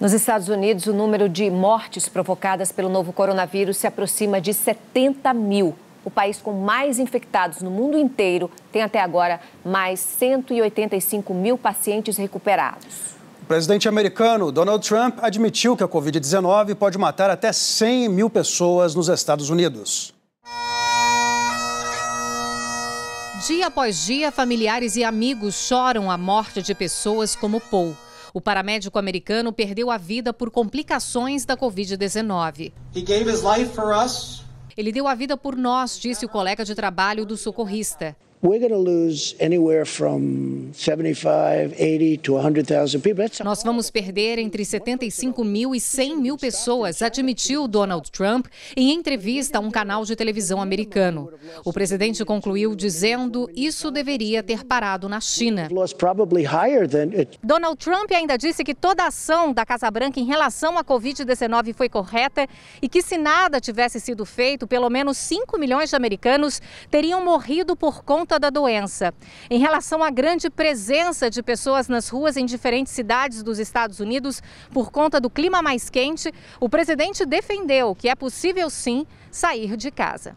Nos Estados Unidos, o número de mortes provocadas pelo novo coronavírus se aproxima de 70 mil. O país com mais infectados no mundo inteiro tem até agora mais 185 mil pacientes recuperados. O presidente americano Donald Trump admitiu que a Covid-19 pode matar até 100 mil pessoas nos Estados Unidos. Dia após dia, familiares e amigos choram a morte de pessoas como Paul. O paramédico americano perdeu a vida por complicações da Covid-19. Ele deu a vida por nós, disse o colega de trabalho do socorrista. Nós vamos perder entre 75 mil e 100 mil pessoas, admitiu Donald Trump em entrevista a um canal de televisão americano. O presidente concluiu dizendo isso deveria ter parado na China. Donald Trump ainda disse que toda a ação da Casa Branca em relação à Covid-19 foi correta e que se nada tivesse sido feito, pelo menos 5 milhões de americanos teriam morrido por conta conta da doença. Em relação à grande presença de pessoas nas ruas em diferentes cidades dos Estados Unidos por conta do clima mais quente, o presidente defendeu que é possível sim sair de casa.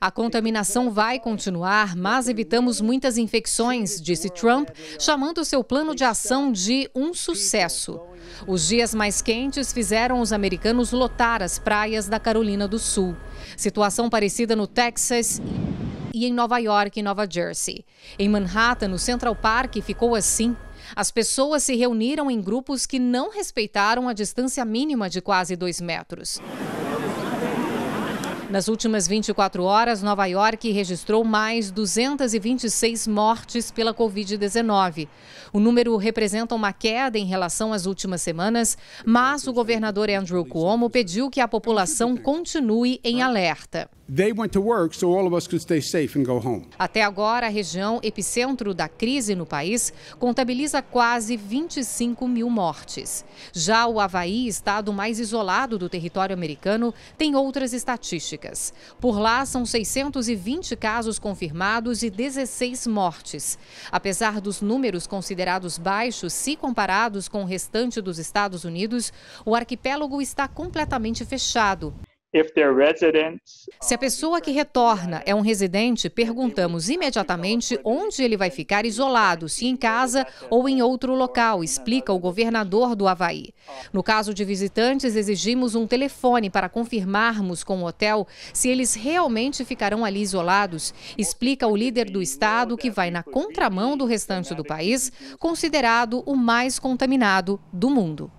A contaminação vai continuar, mas evitamos muitas infecções, disse Trump, chamando seu plano de ação de um sucesso. Os dias mais quentes fizeram os americanos lotar as praias da Carolina do Sul. Situação parecida no Texas e em Nova York e Nova Jersey. Em Manhattan, no Central Park, ficou assim. As pessoas se reuniram em grupos que não respeitaram a distância mínima de quase dois metros. Nas últimas 24 horas, Nova York registrou mais 226 mortes pela Covid-19. O número representa uma queda em relação às últimas semanas, mas o governador Andrew Cuomo pediu que a população continue em alerta. Até agora, a região epicentro da crise no país contabiliza quase 25 mil mortes. Já o Havaí, estado mais isolado do território americano, tem outras estatísticas. Por lá, são 620 casos confirmados e 16 mortes. Apesar dos números considerados baixos se comparados com o restante dos Estados Unidos, o arquipélago está completamente fechado. Se a pessoa que retorna é um residente, perguntamos imediatamente onde ele vai ficar isolado, se em casa ou em outro local, explica o governador do Havaí. No caso de visitantes, exigimos um telefone para confirmarmos com o hotel se eles realmente ficarão ali isolados, explica o líder do estado, que vai na contramão do restante do país, considerado o mais contaminado do mundo.